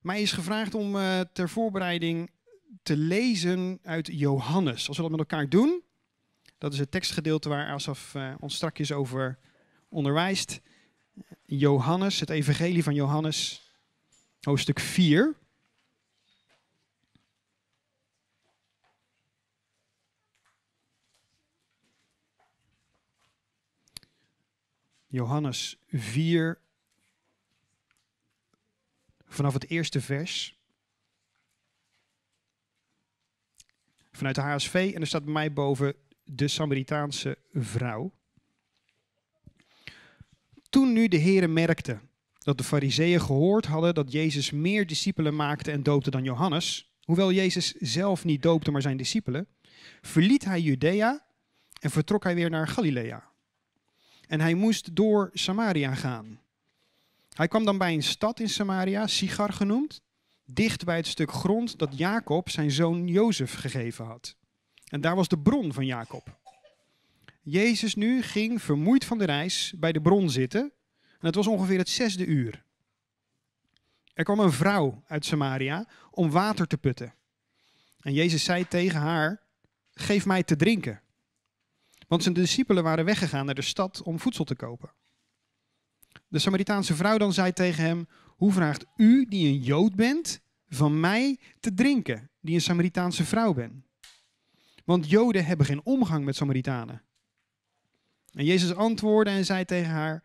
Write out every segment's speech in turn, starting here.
Mij is gevraagd om eh, ter voorbereiding te lezen uit Johannes. Als we dat met elkaar doen, dat is het tekstgedeelte waar Asaf eh, ons strakjes over onderwijst. Johannes, het evangelie van Johannes, hoofdstuk 4. Johannes 4, vanaf het eerste vers. Vanuit de HSV en er staat bij mij boven de Samaritaanse vrouw. Toen nu de heren merkte dat de Fariseeën gehoord hadden dat Jezus meer discipelen maakte en doopte dan Johannes, hoewel Jezus zelf niet doopte, maar zijn discipelen, verliet hij Judea en vertrok hij weer naar Galilea. En hij moest door Samaria gaan. Hij kwam dan bij een stad in Samaria, Sigar genoemd, dicht bij het stuk grond dat Jacob zijn zoon Jozef gegeven had. En daar was de bron van Jacob. Jezus nu ging vermoeid van de reis bij de bron zitten. En het was ongeveer het zesde uur. Er kwam een vrouw uit Samaria om water te putten. En Jezus zei tegen haar: Geef mij te drinken. Want zijn discipelen waren weggegaan naar de stad om voedsel te kopen. De Samaritaanse vrouw dan zei tegen hem: Hoe vraagt u, die een Jood bent, van mij te drinken, die een Samaritaanse vrouw ben? Want Joden hebben geen omgang met Samaritanen. En Jezus antwoordde en zei tegen haar: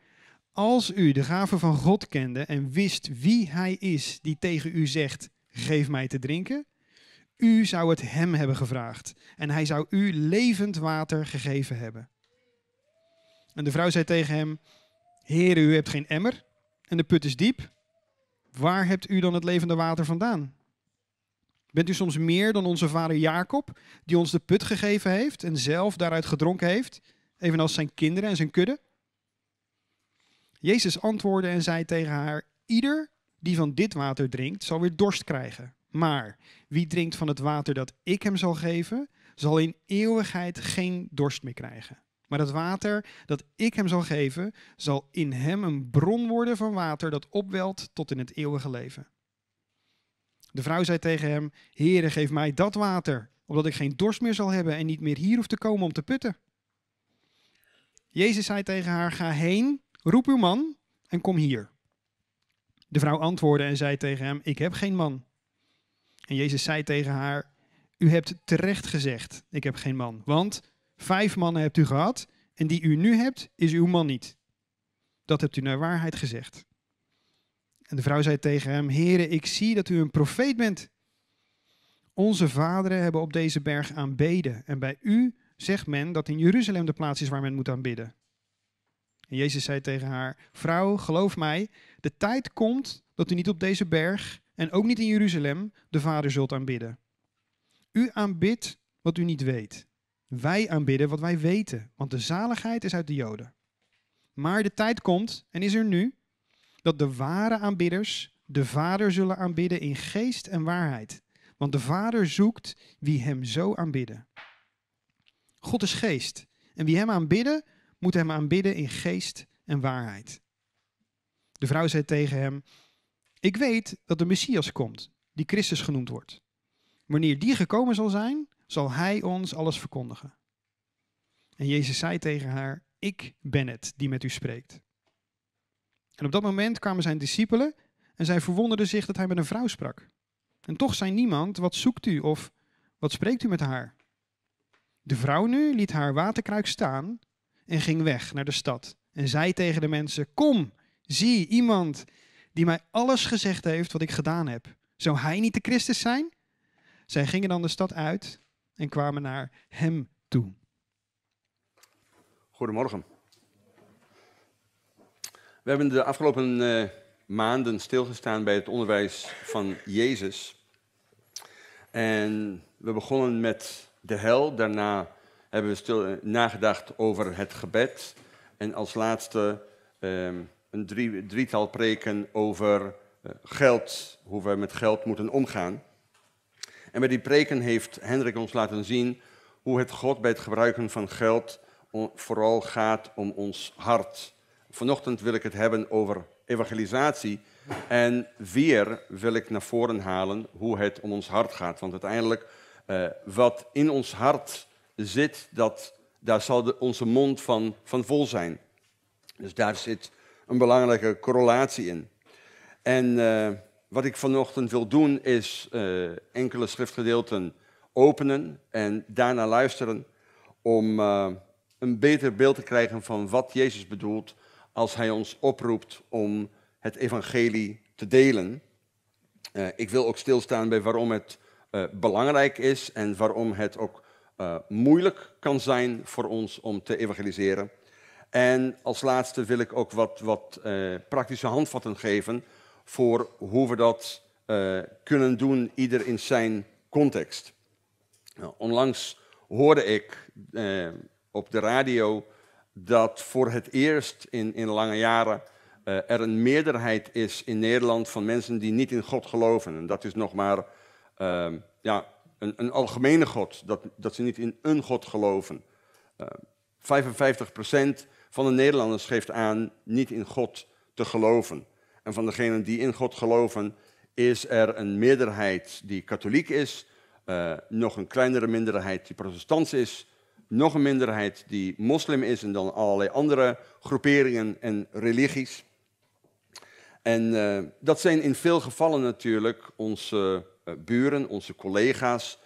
Als u de gave van God kende en wist wie hij is die tegen u zegt: Geef mij te drinken, u zou het hem hebben gevraagd en hij zou u levend water gegeven hebben. En de vrouw zei tegen hem: Heren, u hebt geen emmer en de put is diep. Waar hebt u dan het levende water vandaan? Bent u soms meer dan onze vader Jacob, die ons de put gegeven heeft en zelf daaruit gedronken heeft, evenals zijn kinderen en zijn kudde? Jezus antwoordde en zei tegen haar: Ieder die van dit water drinkt, zal weer dorst krijgen. Maar wie drinkt van het water dat ik hem zal geven, zal in eeuwigheid geen dorst meer krijgen. Maar dat water dat ik hem zal geven, zal in hem een bron worden van water dat opwelt tot in het eeuwige leven. De vrouw zei tegen hem: Heere, geef mij dat water, opdat ik geen dorst meer zal hebben en niet meer hier hoef te komen om te putten. Jezus zei tegen haar: Ga heen, roep uw man en kom hier. De vrouw antwoordde en zei tegen hem: Ik heb geen man. En Jezus zei tegen haar: U hebt terecht gezegd: Ik heb geen man. Want Vijf mannen hebt u gehad en die u nu hebt, is uw man niet. Dat hebt u naar waarheid gezegd. En de vrouw zei tegen hem, Heere, ik zie dat u een profeet bent. Onze vaderen hebben op deze berg aanbeden en bij u zegt men dat in Jeruzalem de plaats is waar men moet aanbidden. En Jezus zei tegen haar: Vrouw, geloof mij, de tijd komt dat u niet op deze berg en ook niet in Jeruzalem de Vader zult aanbidden. U aanbidt wat u niet weet. Wij aanbidden wat wij weten, want de zaligheid is uit de Joden. Maar de tijd komt, en is er nu, dat de ware aanbidders de Vader zullen aanbidden in geest en waarheid. Want de Vader zoekt wie hem zo aanbidden. God is geest, en wie hem aanbidden, moet hem aanbidden in geest en waarheid. De vrouw zei tegen hem: Ik weet dat de Messias komt, die Christus genoemd wordt. Wanneer die gekomen zal zijn, zal hij ons alles verkondigen. En Jezus zei tegen haar, ik ben het die met u spreekt. En op dat moment kwamen zijn discipelen en zij verwonderden zich dat hij met een vrouw sprak. En toch zei niemand, wat zoekt u of wat spreekt u met haar? De vrouw nu liet haar waterkruik staan en ging weg naar de stad. En zei tegen de mensen, kom, zie iemand die mij alles gezegd heeft wat ik gedaan heb. Zou hij niet de Christus zijn? Zij gingen dan de stad uit en kwamen naar hem toe. Goedemorgen. We hebben de afgelopen eh, maanden stilgestaan bij het onderwijs van Jezus. En we begonnen met de hel, daarna hebben we stil, eh, nagedacht over het gebed. En als laatste ehm, een drietal preken over eh, geld, hoe we met geld moeten omgaan. En bij die preken heeft Hendrik ons laten zien hoe het God bij het gebruiken van geld vooral gaat om ons hart. Vanochtend wil ik het hebben over evangelisatie. En weer wil ik naar voren halen hoe het om ons hart gaat. Want uiteindelijk, eh, wat in ons hart zit, dat, daar zal onze mond van, van vol zijn. Dus daar zit een belangrijke correlatie in. En eh, wat ik vanochtend wil doen is eh, enkele schriftgedeelten openen en daarna luisteren om eh, een beter beeld te krijgen van wat Jezus bedoelt als hij ons oproept om het evangelie te delen. Eh, ik wil ook stilstaan bij waarom het belangrijk is en waarom het ook moeilijk kan zijn voor ons om te evangeliseren. En als laatste wil ik ook wat, wat praktische handvatten geven voor hoe we dat eh, kunnen doen, ieder in zijn context. Nou, onlangs hoorde ik eh, op de radio dat voor het eerst in, in lange jaren eh, er een meerderheid is in Nederland van mensen die niet in God geloven. En dat is nog maar ehm, ja, een, een, algemene God, dat, dat ze niet in een God geloven. 55% van de Nederlanders geeft aan niet in God te geloven en van degenen die in God geloven, is er een meerderheid die katholiek is, eh, nog een kleinere minderheid die protestants is, nog een minderheid die moslim is en dan allerlei andere groeperingen en religies. En eh, dat zijn in veel gevallen natuurlijk onze eh, buren, onze collega's,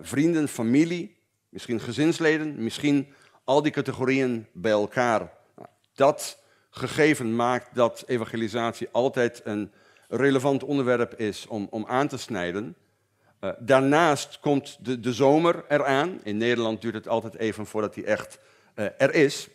vrienden, familie, misschien gezinsleden, misschien al die categorieën bij elkaar. Nou, dat gegeven maakt dat evangelisatie altijd een relevant onderwerp is om, om aan te snijden. Eh, daarnaast komt de, de zomer eraan. In Nederland duurt het altijd even voordat hij echt eh, er is.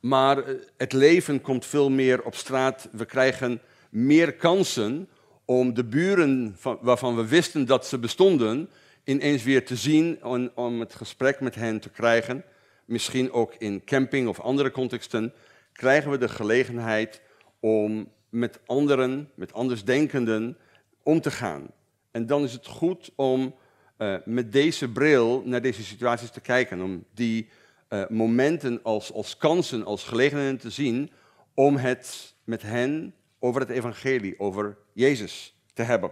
Maar eh, het leven komt veel meer op straat. We krijgen meer kansen om de buren waarvan we wisten dat ze bestonden, ineens weer te zien en om het gesprek met hen te krijgen. Misschien ook in camping of andere contexten krijgen we de gelegenheid om met anderen, met andersdenkenden, om te gaan. En dan is het goed om eh, met deze bril naar deze situaties te kijken, om die eh, momenten als, als kansen, als gelegenheden te zien, om het met hen over het evangelie, over Jezus te hebben.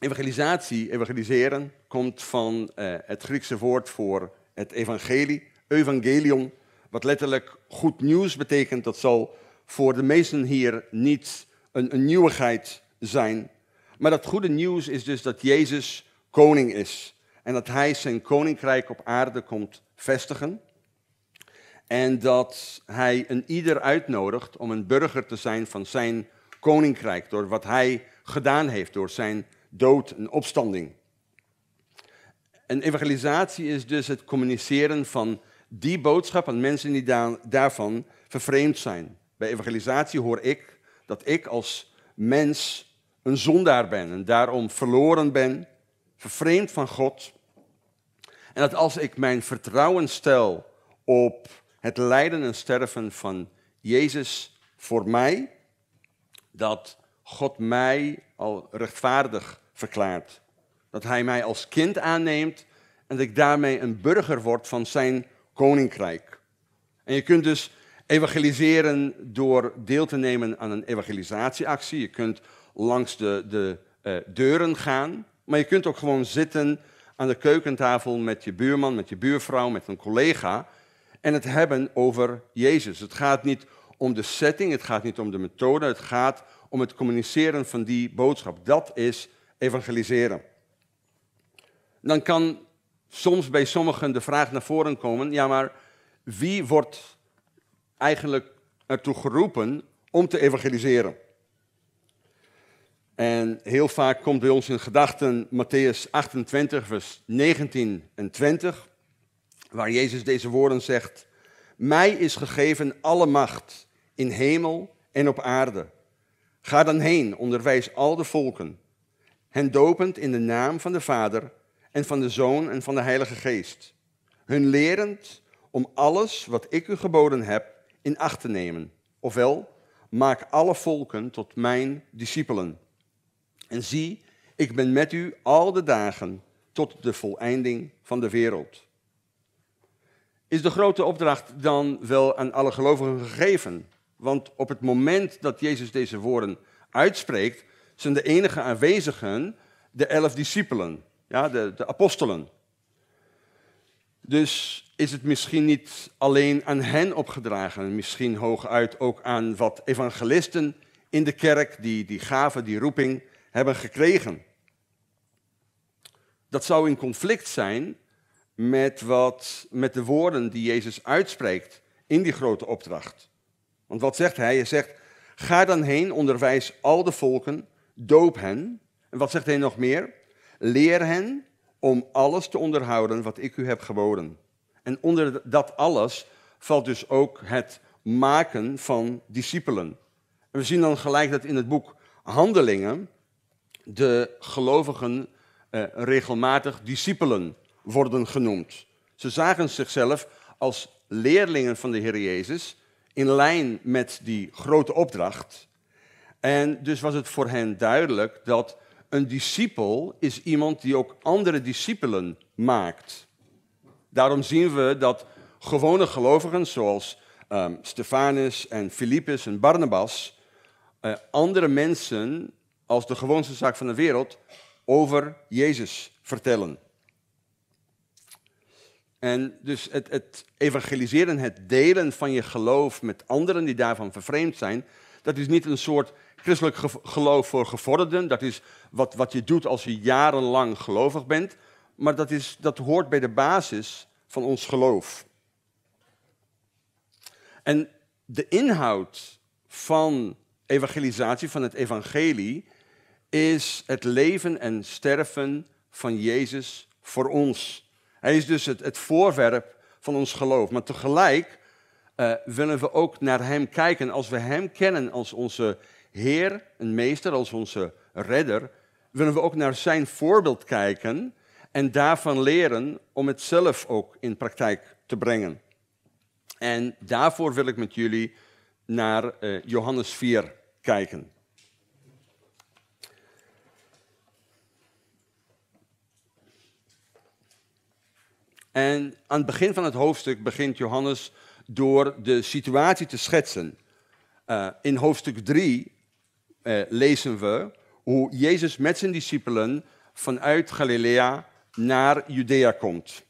Evangelisatie, evangeliseren, komt van eh, het Griekse woord voor het evangelie, evangelion, wat letterlijk goed nieuws betekent, dat zal voor de meesten hier niet een, een nieuwigheid zijn. Maar dat goede nieuws is dus dat Jezus koning is. En dat hij zijn koninkrijk op aarde komt vestigen. En dat hij een ieder uitnodigt om een burger te zijn van zijn koninkrijk. Door wat hij gedaan heeft, door zijn dood en opstanding. Een evangelisatie is dus het communiceren van die boodschap aan mensen die daarvan vervreemd zijn. Bij evangelisatie hoor ik dat ik als mens een zondaar ben en daarom verloren ben, vervreemd van God. En dat als ik mijn vertrouwen stel op het lijden en sterven van Jezus voor mij, dat God mij al rechtvaardig verklaart. Dat Hij mij als kind aanneemt en dat ik daarmee een burger word van Zijn koninkrijk. En je kunt dus evangeliseren door deel te nemen aan een evangelisatieactie. Je kunt langs de, de eh, deuren gaan, maar je kunt ook gewoon zitten aan de keukentafel met je buurman, met je buurvrouw, met een collega en het hebben over Jezus. Het gaat niet om de setting, het gaat niet om de methode, het gaat om het communiceren van die boodschap. Dat is evangeliseren. Dan kan soms bij sommigen de vraag naar voren komen: ja, maar wie wordt eigenlijk ertoe geroepen om te evangeliseren? En heel vaak komt bij ons in gedachten Matthäus 28, vers 19 en 20, waar Jezus deze woorden zegt: Mij is gegeven alle macht in hemel en op aarde. Ga dan heen, onderwijs al de volken, hen dopend in de naam van de Vader en van de Zoon en van de Heilige Geest, hun lerend om alles wat ik u geboden heb in acht te nemen. Ofwel, maak alle volken tot mijn discipelen. En zie, ik ben met u al de dagen tot de voleinding van de wereld. Is de grote opdracht dan wel aan alle gelovigen gegeven? Want op het moment dat Jezus deze woorden uitspreekt, zijn de enige aanwezigen de elf discipelen ja, de, apostelen. Dus is het misschien niet alleen aan hen opgedragen, misschien hooguit ook aan wat evangelisten in de kerk die die gave, die roeping hebben gekregen. Dat zou in conflict zijn met, wat, met de woorden die Jezus uitspreekt in die grote opdracht. Want wat zegt hij? Hij zegt, ga dan heen, onderwijs al de volken, doop hen. En wat zegt hij nog meer? Leer hen om alles te onderhouden wat ik u heb geboden. En onder dat alles valt dus ook het maken van discipelen. En we zien dan gelijk dat in het boek Handelingen de gelovigen eh, regelmatig discipelen worden genoemd. Ze zagen zichzelf als leerlingen van de Heer Jezus in lijn met die grote opdracht. En dus was het voor hen duidelijk dat een discipel is iemand die ook andere discipelen maakt. Daarom zien we dat gewone gelovigen zoals um, Stefanus en Filippus en Barnabas eh, andere mensen als de gewoonste zaak van de wereld over Jezus vertellen. En dus het, het evangeliseren, het delen van je geloof met anderen die daarvan vervreemd zijn, dat is niet een soort christelijk geloof voor gevorderden. Dat is wat, wat je doet als je jarenlang gelovig bent. Maar dat, is, dat hoort bij de basis van ons geloof. En de inhoud van evangelisatie, van het evangelie, is het leven en sterven van Jezus voor ons. Hij is dus het, het voorwerp van ons geloof. Maar tegelijk uh, willen we ook naar Hem kijken. Als we Hem kennen als onze Heer een Meester, als onze Redder, willen we ook naar Zijn voorbeeld kijken en daarvan leren om het zelf ook in praktijk te brengen. En daarvoor wil ik met jullie naar eh, Johannes 4 kijken. En aan het begin van het hoofdstuk begint Johannes door de situatie te schetsen. Eh, in hoofdstuk 3 eh, lezen we hoe Jezus met zijn discipelen vanuit Galilea naar Judea komt.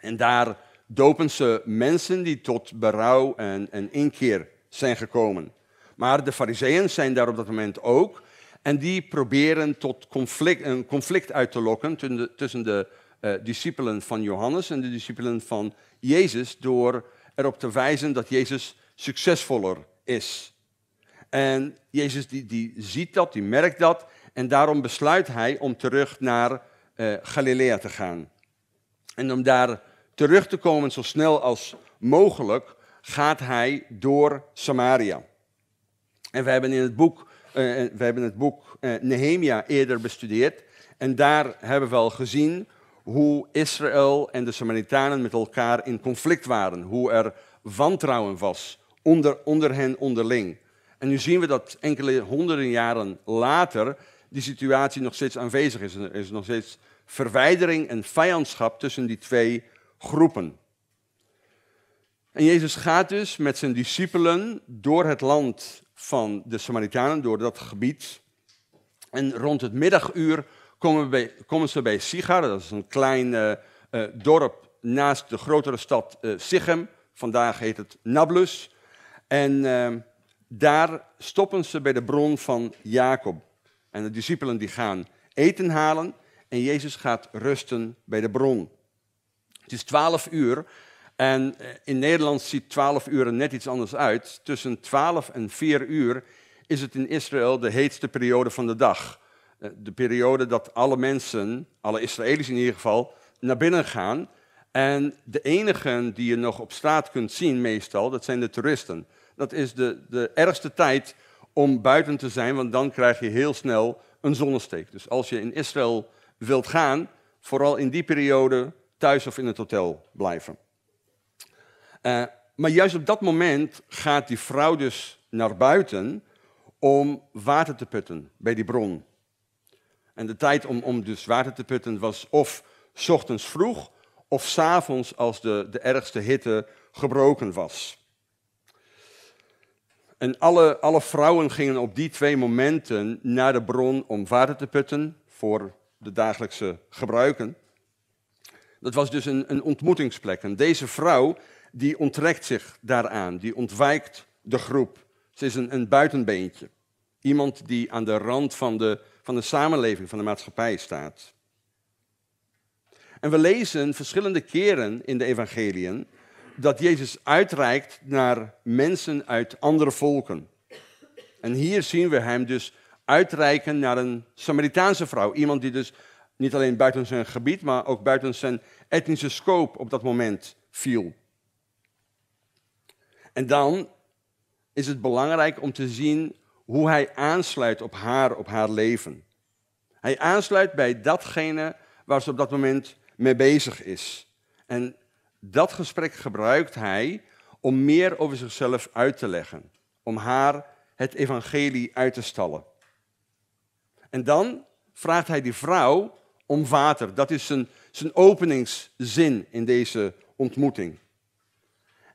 En daar dopen ze mensen die tot berouw en, en inkeer zijn gekomen. Maar de fariseeën zijn daar op dat moment ook. En die proberen tot conflict, een conflict uit te lokken tussen de, tussen de eh, discipelen van Johannes en de discipelen van Jezus door erop te wijzen dat Jezus succesvoller is. En Jezus die, die ziet dat, die merkt dat en daarom besluit hij om terug naar eh, Galilea te gaan. En om daar terug te komen zo snel als mogelijk gaat hij door Samaria. En we hebben in het boek, uh, we hebben het boek eh, Nehemia eerder bestudeerd en daar hebben we al gezien hoe Israël en de Samaritanen met elkaar in conflict waren, hoe er wantrouwen was onder, onder hen onderling. En nu zien we dat enkele honderden jaren later die situatie nog steeds aanwezig is. Er is nog steeds verwijdering en vijandschap tussen die twee groepen. En Jezus gaat dus met zijn discipelen door het land van de Samaritanen, door dat gebied. En rond het middaguur komen, komen ze bij Sigar, dat is een klein eh, eh, dorp naast de grotere stad eh, Sichem. Vandaag heet het Nablus. En ehm, daar stoppen ze bij de bron van Jacob. En de discipelen die gaan eten halen en Jezus gaat rusten bij de bron. Het is twaalf uur en in Nederland ziet twaalf uur er net iets anders uit. Tussen twaalf en vier uur is het in Israël de heetste periode van de dag. Eh, de periode dat alle mensen, alle Israëli's in ieder geval, naar binnen gaan. En de enigen die je nog op straat kunt zien meestal, dat zijn de toeristen. Dat is de, de ergste tijd om buiten te zijn, want dan krijg je heel snel een zonnesteek. Dus als je in Israël wilt gaan, vooral in die periode thuis of in het hotel blijven. Eh, maar juist op dat moment gaat die vrouw dus naar buiten om water te putten bij die bron. En de tijd om, om dus water te putten was of s ochtends vroeg of s avonds als de, de ergste hitte gebroken was. En alle, alle vrouwen gingen op die twee momenten naar de bron om water te putten voor de dagelijkse gebruiken. Dat was dus een, een ontmoetingsplek. En deze vrouw die onttrekt zich daaraan, die ontwijkt de groep. Ze is een, een buitenbeentje. Iemand die aan de rand van de van de samenleving, van de maatschappij staat. En we lezen verschillende keren in de evangeliën dat Jezus uitreikt naar mensen uit andere volken. En hier zien we hem dus uitreiken naar een Samaritaanse vrouw. Iemand die dus niet alleen buiten zijn gebied, maar ook buiten zijn etnische scope op dat moment viel. En dan is het belangrijk om te zien hoe hij aansluit op haar, op haar leven. Hij aansluit bij datgene waar ze op dat moment mee bezig is. En dat gesprek gebruikt hij om meer over zichzelf uit te leggen, om haar het evangelie uit te stallen. En dan vraagt hij die vrouw om water. Dat is zijn, zijn openingszin in deze ontmoeting.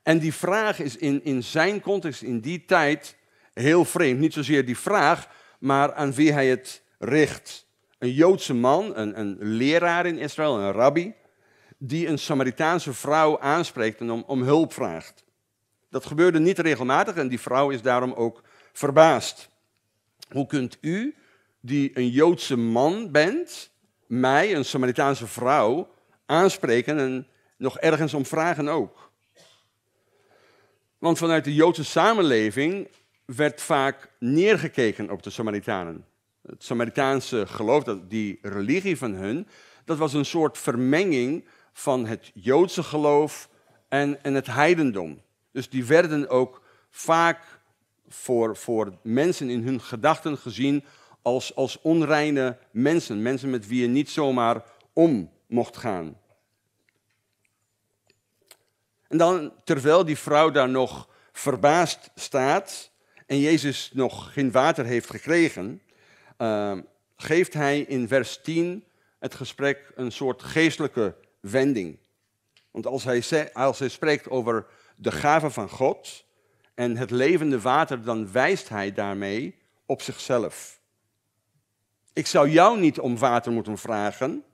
En die vraag is in, in zijn context, in die tijd, heel vreemd. Niet zozeer die vraag, maar aan wie hij het richt. Een Joodse man, een, een leraar in Israël, een rabbi, die een Samaritaanse vrouw aanspreekt en om, om hulp vraagt. Dat gebeurde niet regelmatig en die vrouw is daarom ook verbaasd. Hoe kunt u, die een Joodse man bent, mij, een Samaritaanse vrouw, aanspreken en nog ergens om vragen ook? Want vanuit de Joodse samenleving werd vaak neergekeken op de Samaritanen. Het Samaritaanse geloof, dat die religie van hun, dat was een soort vermenging van het Joodse geloof en, en het heidendom. Dus die werden ook vaak voor, voor mensen in hun gedachten gezien als, als onreine mensen. Mensen met wie je niet zomaar om mocht gaan. En dan, terwijl die vrouw daar nog verbaasd staat, en Jezus nog geen water heeft gekregen, ehm, geeft hij in vers 10 het gesprek een soort geestelijke wending. Want als hij, als hij spreekt over de gave van God en het levende water, dan wijst hij daarmee op zichzelf. Ik zou jou niet om water moeten vragen,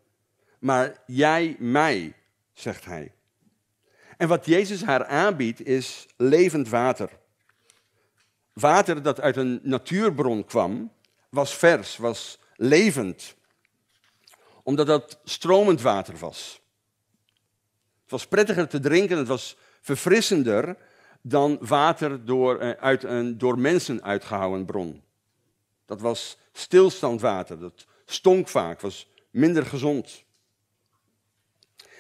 maar jij mij, zegt hij. En wat Jezus haar aanbiedt is levend water. Water dat uit een natuurbron kwam, was vers, was levend, omdat dat stromend water was. Het was prettiger te drinken, het was verfrissender dan water door, eh, uit een door mensen uitgehouden bron. Dat was stilstandwater, dat stonk vaak, was minder gezond.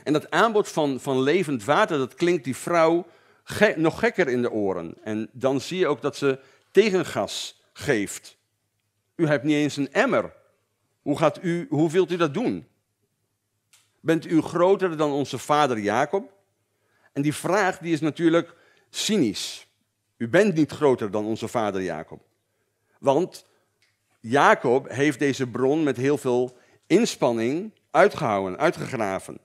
En dat aanbod van, van levend water, dat klinkt die vrouw nog gekker in de oren. En dan zie je ook dat ze tegengas geeft. U hebt niet eens een emmer. Hoe, gaat u, hoe wilt u dat doen? Bent u groter dan onze vader Jacob? En die vraag die is natuurlijk cynisch. U bent niet groter dan onze vader Jacob. Want Jacob heeft deze bron met heel veel inspanning uitgehouden, uitgegraven.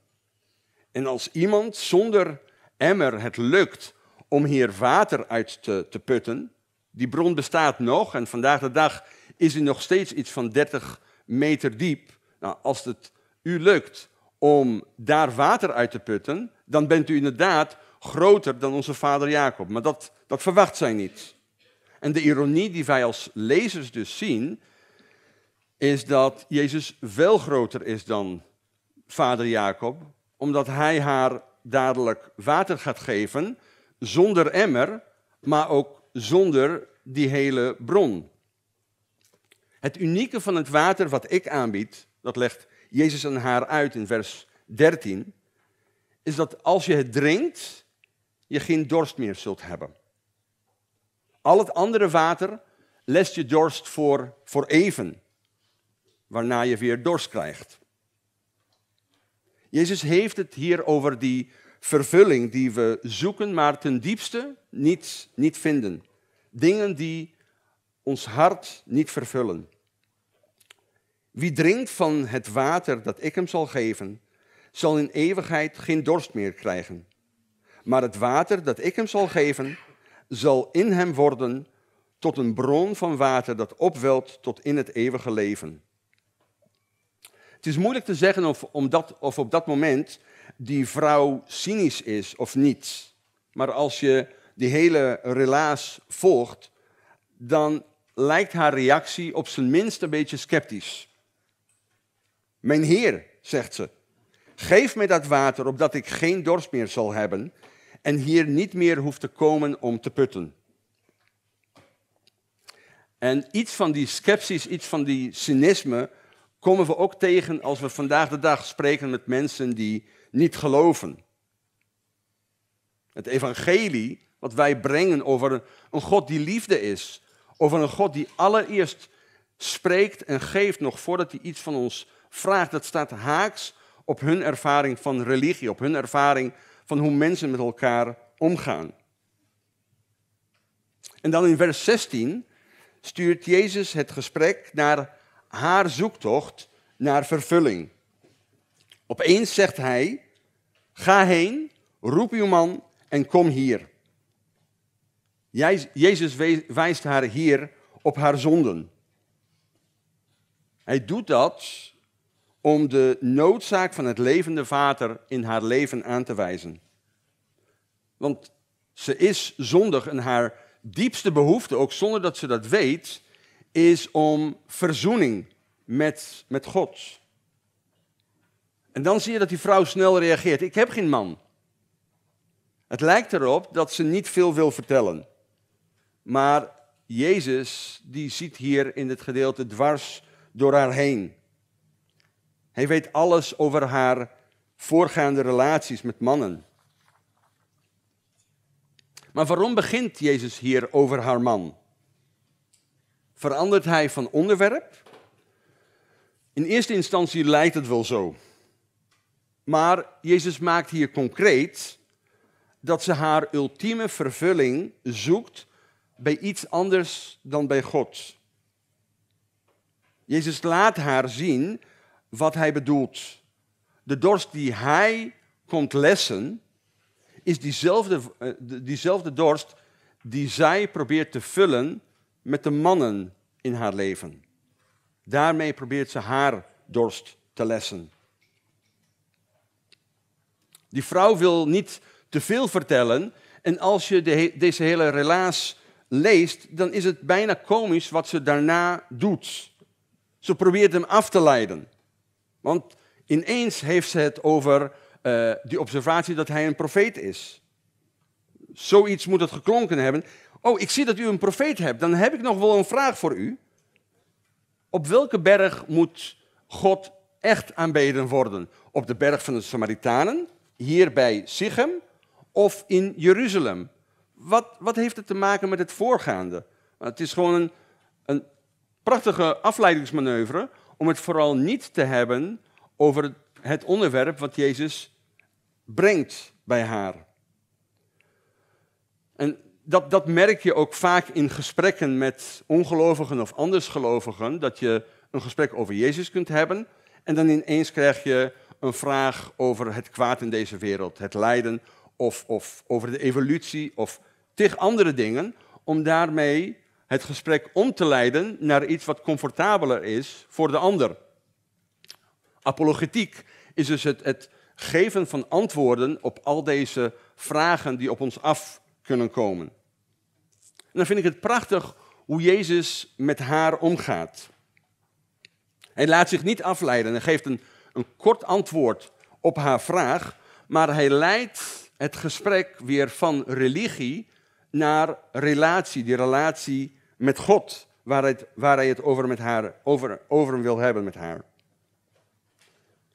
En als iemand zonder emmer het lukt om hier water uit te, te putten, die bron bestaat nog en vandaag de dag is die nog steeds iets van 30 meter diep. Nou, als het u lukt om daar water uit te putten, dan bent u inderdaad groter dan onze vader Jacob. Maar dat, dat verwacht zij niet. En de ironie die wij als lezers dus zien, is dat Jezus wel groter is dan vader Jacob, omdat hij haar dadelijk water gaat geven, zonder emmer, maar ook zonder die hele bron. Het unieke van het water wat ik aanbied, dat legt Jezus aan haar uit in vers 13, is dat als je het drinkt, je geen dorst meer zult hebben. Al het andere water lest je dorst voor, voor even, waarna je weer dorst krijgt. Jezus heeft het hier over die vervulling die we zoeken, maar ten diepste niet, niet vinden. Dingen die ons hart niet vervullen. Wie drinkt van het water dat ik hem zal geven, zal in eeuwigheid geen dorst meer krijgen. Maar het water dat ik hem zal geven, zal in hem worden tot een bron van water dat opwelt tot in het eeuwige leven het is moeilijk te zeggen of, of op dat moment die vrouw cynisch is of niet. Maar als je die hele relaas volgt, dan lijkt haar reactie op zijn minst een beetje sceptisch. Mijn heer, zegt ze, geef me dat water opdat ik geen dorst meer zal hebben en hier niet meer hoef te komen om te putten. En iets van die sceptisch, iets van die cynisme komen we ook tegen als we vandaag de dag spreken met mensen die niet geloven. Het evangelie wat wij brengen over een God die liefde is, over een God die allereerst spreekt en geeft nog voordat hij iets van ons vraagt, dat staat haaks op hun ervaring van religie, op hun ervaring van hoe mensen met elkaar omgaan. En dan in vers 16 stuurt Jezus het gesprek naar haar zoektocht naar vervulling. Opeens zegt hij: Ga heen, roep uw man en kom hier. Jezus wijst haar hier op haar zonden. Hij doet dat om de noodzaak van het levende vader in haar leven aan te wijzen. Want ze is zondig en haar diepste behoefte, ook zonder dat ze dat weet, is om verzoening met, met God. En dan zie je dat die vrouw snel reageert. Ik heb geen man. Het lijkt erop dat ze niet veel wil vertellen. Maar Jezus, die ziet hier in dit gedeelte dwars door haar heen. Hij weet alles over haar voorgaande relaties met mannen. Maar waarom begint Jezus hier over haar man? verandert hij van onderwerp. In eerste instantie lijkt het wel zo. Maar Jezus maakt hier concreet dat ze haar ultieme vervulling zoekt bij iets anders dan bij God. Jezus laat haar zien wat hij bedoelt. De dorst die hij komt lessen, is diezelfde, eh, diezelfde dorst die zij probeert te vullen met de mannen in haar leven. Daarmee probeert ze haar dorst te lessen. Die vrouw wil niet te veel vertellen. En als je deze hele relaas leest, dan is het bijna komisch wat ze daarna doet. Ze probeert hem af te leiden. Want ineens heeft ze het over uh, die observatie dat hij een profeet is. Zoiets moet het geklonken hebben. Oh, ik zie dat u een profeet hebt. Dan heb ik nog wel een vraag voor u. Op welke berg moet God echt aanbeden worden? Op de berg van de Samaritanen, hier bij Sichem of in Jeruzalem? Wat, wat heeft het te maken met het voorgaande? Het is gewoon een, een prachtige afleidingsmanoeuvre om het vooral niet te hebben over het onderwerp wat Jezus brengt bij haar. En dat, dat merk je ook vaak in gesprekken met ongelovigen of andersgelovigen, dat je een gesprek over Jezus kunt hebben en dan ineens krijg je een vraag over het kwaad in deze wereld, het lijden of, of over de evolutie of tig andere dingen, om daarmee het gesprek om te leiden naar iets wat comfortabeler is voor de ander. Apologetiek is dus het, het geven van antwoorden op al deze vragen die op ons af kunnen komen dan vind ik het prachtig hoe Jezus met haar omgaat. Hij laat zich niet afleiden en geeft een, een kort antwoord op haar vraag, maar hij leidt het gesprek weer van religie naar relatie, die relatie met God, waar, het, waar hij het over, met haar, over, over wil hebben met haar.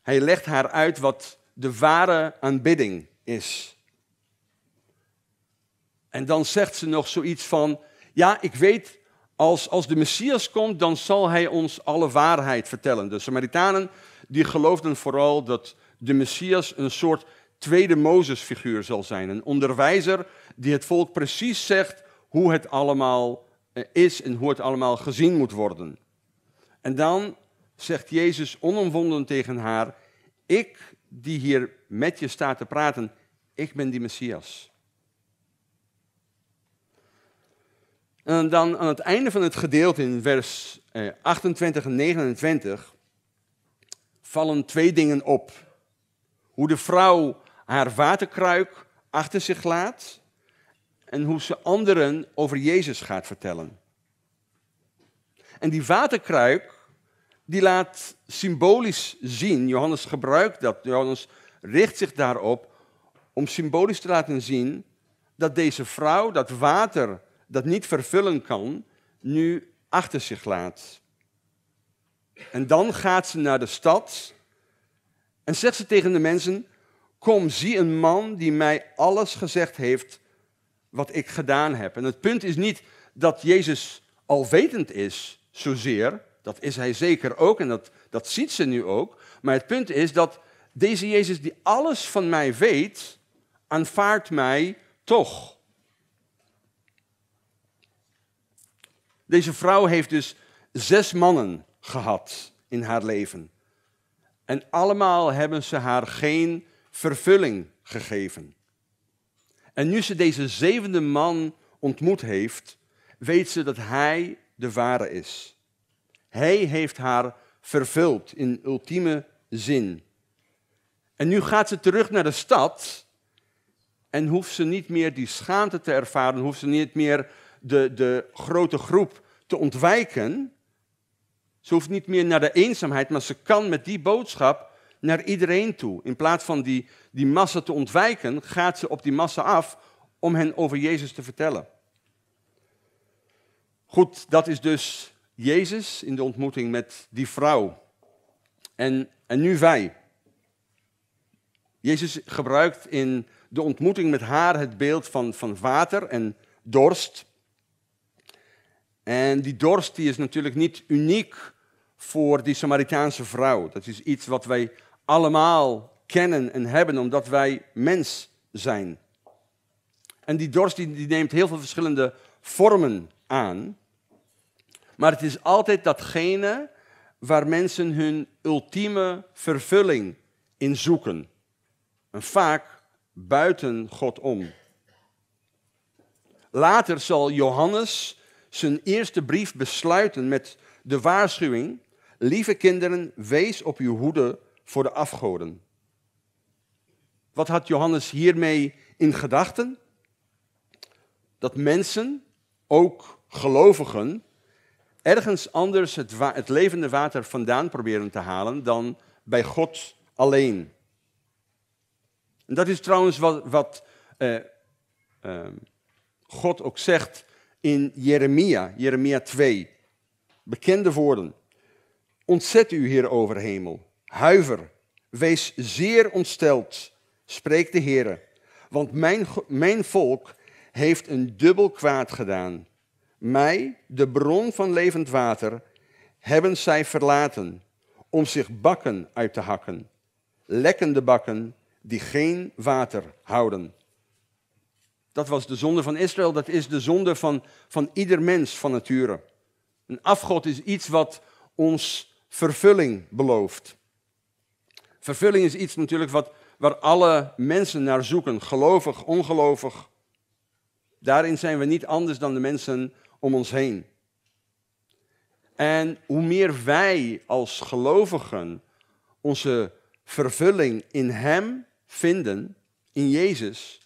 Hij legt haar uit wat de ware aanbidding is. En dan zegt ze nog zoiets van, ja, ik weet, als, als de Messias komt, dan zal hij ons alle waarheid vertellen. De Samaritanen, die geloofden vooral dat de Messias een soort tweede Mozes-figuur zal zijn. Een onderwijzer die het volk precies zegt hoe het allemaal eh, is en hoe het allemaal gezien moet worden. En dan zegt Jezus onomwonden tegen haar, ik die hier met je staat te praten, ik ben die Messias. En dan aan het einde van het gedeelte in vers 28 eh, en 29 vallen twee dingen op. Hoe de vrouw haar waterkruik achter zich laat en hoe ze anderen over Jezus gaat vertellen. En die waterkruik, die laat symbolisch zien, Johannes gebruikt dat, Johannes richt zich daarop om symbolisch te laten zien dat deze vrouw dat water dat niet vervullen kan, nu achter zich laat. En dan gaat ze naar de stad en zegt ze tegen de mensen, kom zie een man die mij alles gezegd heeft wat ik gedaan heb. En het punt is niet dat Jezus alwetend is, zozeer, dat is hij zeker ook en dat, dat ziet ze nu ook, maar het punt is dat deze Jezus die alles van mij weet, aanvaardt mij toch. Deze vrouw heeft dus zes mannen gehad in haar leven. En allemaal hebben ze haar geen vervulling gegeven. En nu ze deze zevende man ontmoet heeft, weet ze dat hij de ware is. Hij heeft haar vervuld in ultieme zin. En nu gaat ze terug naar de stad en hoeft ze niet meer die schaamte te ervaren, hoeft ze niet meer de, de grote groep te ontwijken. Ze hoeft niet meer naar de eenzaamheid, maar ze kan met die boodschap naar iedereen toe. In plaats van die, die massa te ontwijken, gaat ze op die massa af om hen over Jezus te vertellen. Goed, dat is dus Jezus in de ontmoeting met die vrouw. En, en nu wij. Jezus gebruikt in de ontmoeting met haar het beeld van, van water en dorst. En die dorst die is natuurlijk niet uniek voor die Samaritaanse vrouw. Dat is iets wat wij allemaal kennen en hebben, omdat wij mens zijn. En die dorst die, die neemt heel veel verschillende vormen aan. Maar het is altijd datgene waar mensen hun ultieme vervulling in zoeken. En vaak buiten God om. Later zal Johannes zijn eerste brief besluiten met de waarschuwing: Lieve kinderen, wees op uw hoede voor de afgoden. Wat had Johannes hiermee in gedachten? Dat mensen, ook gelovigen, ergens anders het, het, levende water vandaan proberen te halen dan bij God alleen. En dat is trouwens wat, wat eh, eh, God ook zegt in Jeremia, Jeremia 2. Bekende woorden. Ontzet u hierover, hemel. Huiver. Wees zeer ontsteld, spreekt de Heer. Want mijn, mijn volk heeft een dubbel kwaad gedaan. Mij, de bron van levend water, hebben zij verlaten om zich bakken uit te hakken. Lekkende bakken die geen water houden. Dat was de zonde van Israël, dat is de zonde van, van ieder mens van nature. Een afgod is iets wat ons vervulling belooft. Vervulling is iets natuurlijk wat, waar alle mensen naar zoeken, gelovig, ongelovig. Daarin zijn we niet anders dan de mensen om ons heen. En hoe meer wij als gelovigen onze vervulling in Hem vinden, in Jezus,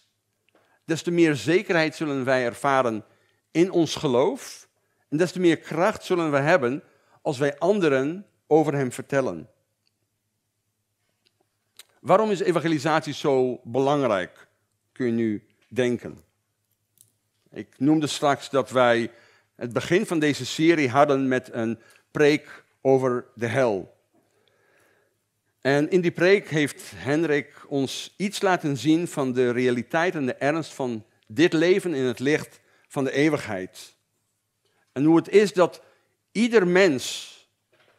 des te meer zekerheid zullen wij ervaren in ons geloof. En des te meer kracht zullen we hebben als wij anderen over Hem vertellen. Waarom is evangelisatie zo belangrijk, kun je nu denken? Ik noemde straks dat wij het begin van deze serie hadden met een preek over de hel. En in die preek heeft Hendrik ons iets laten zien van de realiteit en de ernst van dit leven in het licht van de eeuwigheid. En hoe het is dat ieder mens,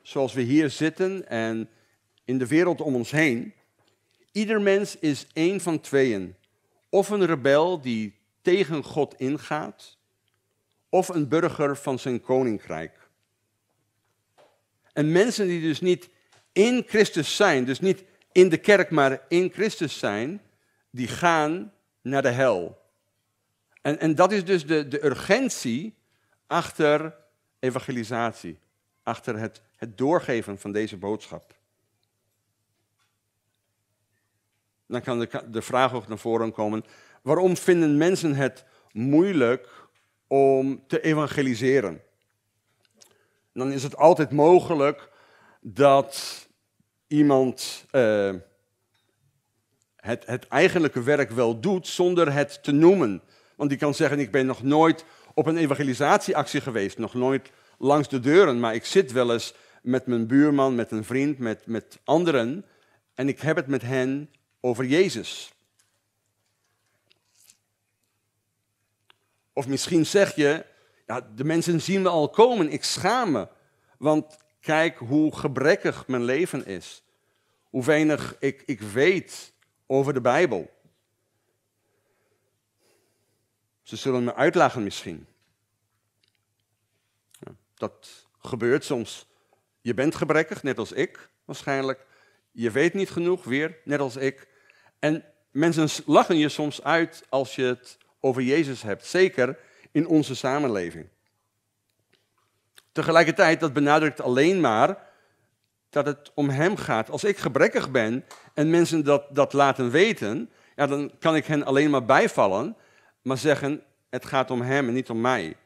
zoals we hier zitten en in de wereld om ons heen, ieder mens is één van tweeën. Of een rebel die tegen God ingaat, of een burger van zijn koninkrijk. En mensen die dus niet in Christus zijn, dus niet in de kerk, maar in Christus zijn, die gaan naar de hel. En, en dat is dus de, de urgentie achter evangelisatie, achter het, het doorgeven van deze boodschap. Dan kan de, de vraag ook naar voren komen, waarom vinden mensen het moeilijk om te evangeliseren? dan is het altijd mogelijk dat iemand eh, het, het eigenlijke werk wel doet zonder het te noemen. Want die kan zeggen, ik ben nog nooit op een evangelisatieactie geweest, nog nooit langs de deuren, maar ik zit wel eens met mijn buurman, met een vriend, met, met anderen en ik heb het met hen over Jezus. Of misschien zeg je, ja, de mensen zien me al komen, ik schaam me, want Kijk hoe gebrekkig mijn leven is. Hoe weinig ik, ik weet over de Bijbel. Ze zullen me uitlachen misschien. Dat gebeurt soms. Je bent gebrekkig, net als ik waarschijnlijk. Je weet niet genoeg, weer, net als ik. En mensen lachen je soms uit als je het over Jezus hebt, zeker in onze samenleving. Tegelijkertijd, dat benadrukt alleen maar dat het om Hem gaat. Als ik gebrekkig ben en mensen dat, dat laten weten, ja, dan kan ik hen alleen maar bijvallen, maar zeggen, het gaat om Hem en niet om mij.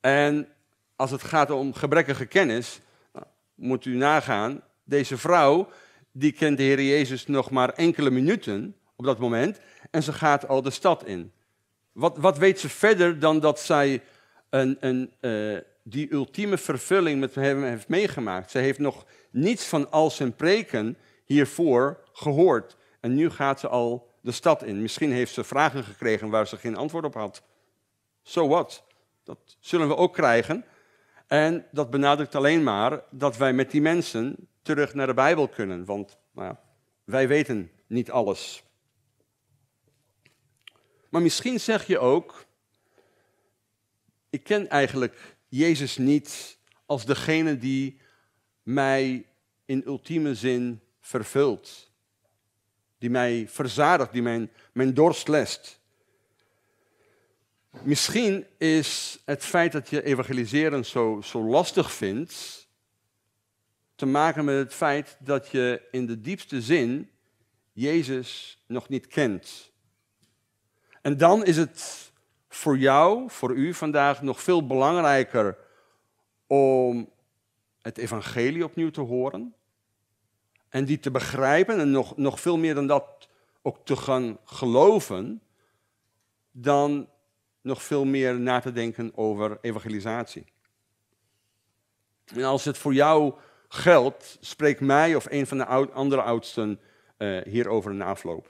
En als het gaat om gebrekkige kennis, nou, moet u nagaan, deze vrouw, die kent de Heer Jezus nog maar enkele minuten op dat moment, en ze gaat al de stad in. Wat, wat weet ze verder dan dat zij een, een, eh, die ultieme vervulling met hem heeft meegemaakt. Ze heeft nog niets van al zijn preken hiervoor gehoord. En nu gaat ze al de stad in. Misschien heeft ze vragen gekregen waar ze geen antwoord op had. So what? Dat zullen we ook krijgen. En dat benadrukt alleen maar dat wij met die mensen terug naar de Bijbel kunnen. Want nou ja, wij weten niet alles. Maar misschien zeg je ook, ik ken eigenlijk Jezus niet als degene die mij in ultieme zin vervult. Die mij verzadigt, die mijn, mijn dorst lest. Misschien is het feit dat je evangeliseren zo, zo lastig vindt, te maken met het feit dat je in de diepste zin Jezus nog niet kent. En dan is het voor jou, voor u vandaag nog veel belangrijker om het evangelie opnieuw te horen en die te begrijpen en nog, nog veel meer dan dat ook te gaan geloven, dan nog veel meer na te denken over evangelisatie. En als het voor jou geldt, spreek mij of een van de andere oudsten eh, hierover in afloop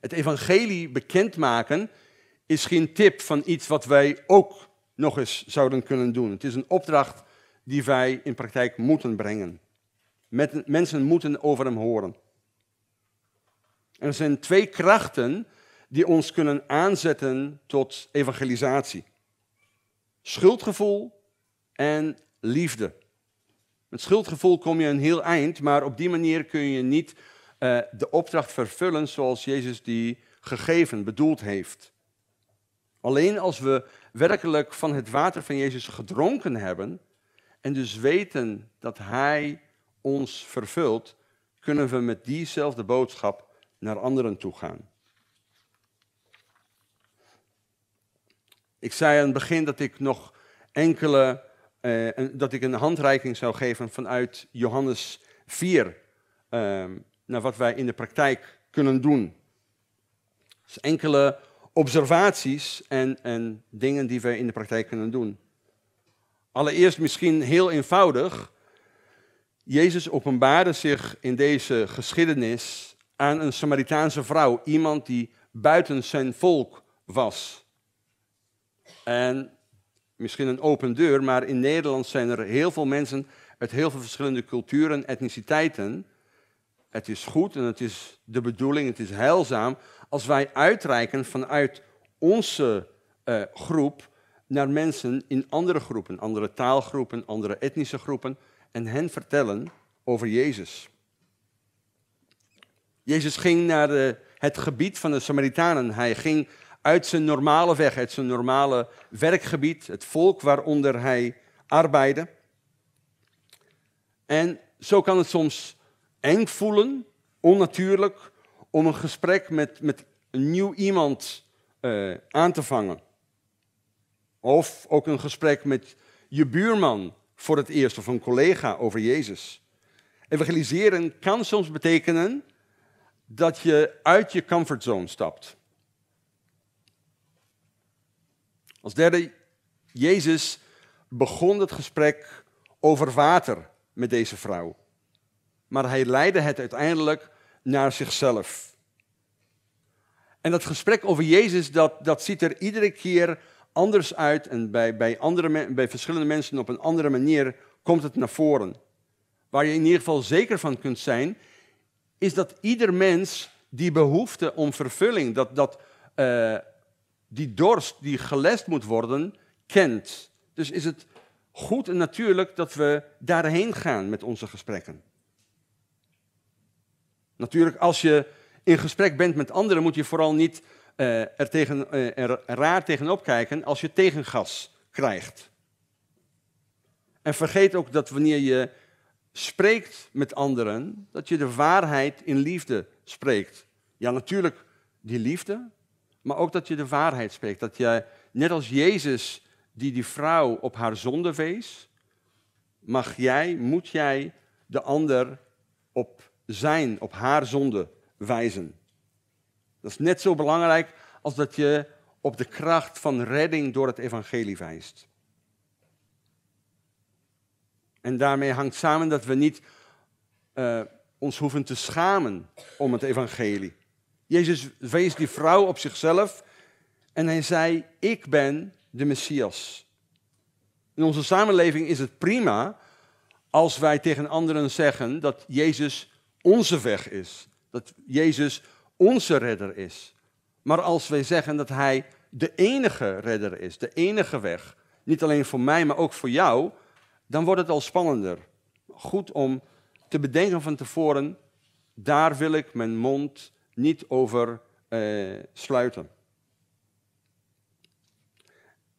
het evangelie bekendmaken is geen tip van iets wat wij ook nog eens zouden kunnen doen. Het is een opdracht die wij in praktijk moeten brengen. Met, mensen moeten over hem horen. er zijn twee krachten die ons kunnen aanzetten tot evangelisatie. Schuldgevoel en liefde. Met schuldgevoel kom je een heel eind, maar op die manier kun je niet eh, de opdracht vervullen zoals Jezus die gegeven, bedoeld heeft. Alleen als we werkelijk van het water van Jezus gedronken hebben en dus weten dat Hij ons vervult, kunnen we met diezelfde boodschap naar anderen toe gaan. Ik zei aan het begin dat ik nog enkele, eh, dat ik een handreiking zou geven vanuit Johannes 4 naar wat wij in de praktijk kunnen doen. Dus enkele observaties en, en dingen die wij in de praktijk kunnen doen. Allereerst misschien heel eenvoudig. Jezus openbaarde zich in deze geschiedenis aan een Samaritaanse vrouw, iemand die buiten zijn volk was. En misschien een open deur, maar in Nederland zijn er heel veel mensen uit heel veel verschillende culturen, etniciteiten, het is goed en het is de bedoeling, het is heilzaam als wij uitreiken vanuit onze eh, groep naar mensen in andere groepen, andere taalgroepen, andere etnische groepen en hen vertellen over Jezus. Jezus ging naar het gebied van de Samaritanen. Hij ging uit zijn normale weg, uit zijn normale werkgebied, het volk waaronder hij arbeidde. En zo kan het soms eng voelen, onnatuurlijk, om een gesprek met, met een nieuw iemand eh, aan te vangen. Of ook een gesprek met je buurman voor het eerst of een collega over Jezus. Evangeliseren kan soms betekenen dat je uit je comfortzone stapt. Als derde, Jezus begon het gesprek over water met deze vrouw maar hij leidde het uiteindelijk naar zichzelf. En dat gesprek over Jezus, dat, dat ziet er iedere keer anders uit en bij, bij, andere, bij verschillende mensen op een andere manier komt het naar voren. Waar je in ieder geval zeker van kunt zijn, is dat ieder mens die behoefte om vervulling, dat, dat, eh, die dorst die gelest moet worden, kent. Dus is het goed en natuurlijk dat we daarheen gaan met onze gesprekken. Natuurlijk, als je in gesprek bent met anderen, moet je vooral niet eh, er, tegen, eh, raar tegenop kijken als je tegengas krijgt. En vergeet ook dat wanneer je spreekt met anderen, dat je de waarheid in liefde spreekt. Ja, natuurlijk die liefde, maar ook dat je de waarheid spreekt. Dat jij net als Jezus die die vrouw op haar zonde wees, mag jij, moet jij de ander op zijn, op haar zonde wijzen. Dat is net zo belangrijk als dat je op de kracht van redding door het evangelie wijst. En daarmee hangt samen dat we niet eh, ons hoeven te schamen om het evangelie. Jezus wees die vrouw op zichzelf en hij zei, ik ben de Messias. In onze samenleving is het prima als wij tegen anderen zeggen dat Jezus onze weg is. Dat Jezus onze redder is. Maar als wij zeggen dat Hij de enige redder is, de enige weg, niet alleen voor mij, maar ook voor jou, dan wordt het al spannender. Goed om te bedenken van tevoren, daar wil ik mijn mond niet over eh, sluiten.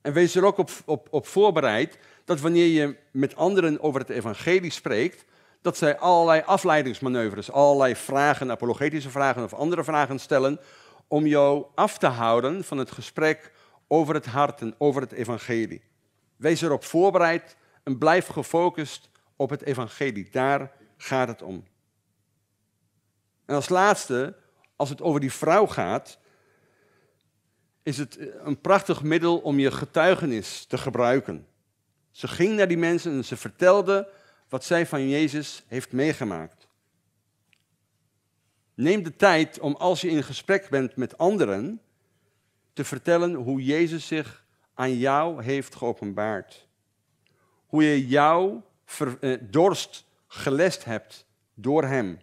En wees er ook op, op, op voorbereid dat wanneer je met anderen over het evangelie spreekt, dat zij allerlei afleidingsmanoeuvres, allerlei vragen, apologetische vragen of andere vragen stellen om jou af te houden van het gesprek over het hart en over het evangelie. Wees erop voorbereid en blijf gefocust op het evangelie. Daar gaat het om. En als laatste, als het over die vrouw gaat, is het eh, een prachtig middel om je getuigenis te gebruiken. Ze ging naar die mensen en ze vertelde wat zij van Jezus heeft meegemaakt. Neem de tijd om als je in gesprek bent met anderen te vertellen hoe Jezus zich aan jou heeft geopenbaard. Hoe je jouw eh, dorst gelest hebt door Hem.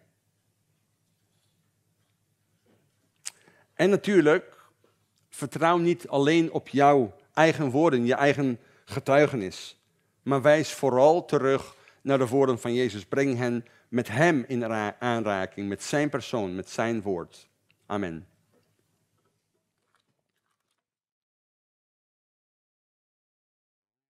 En natuurlijk, vertrouw niet alleen op jouw eigen woorden, je eigen getuigenis, maar wijs vooral terug naar de woorden van Jezus. Breng hen met Hem in aanraking, met Zijn persoon, met Zijn woord. Amen.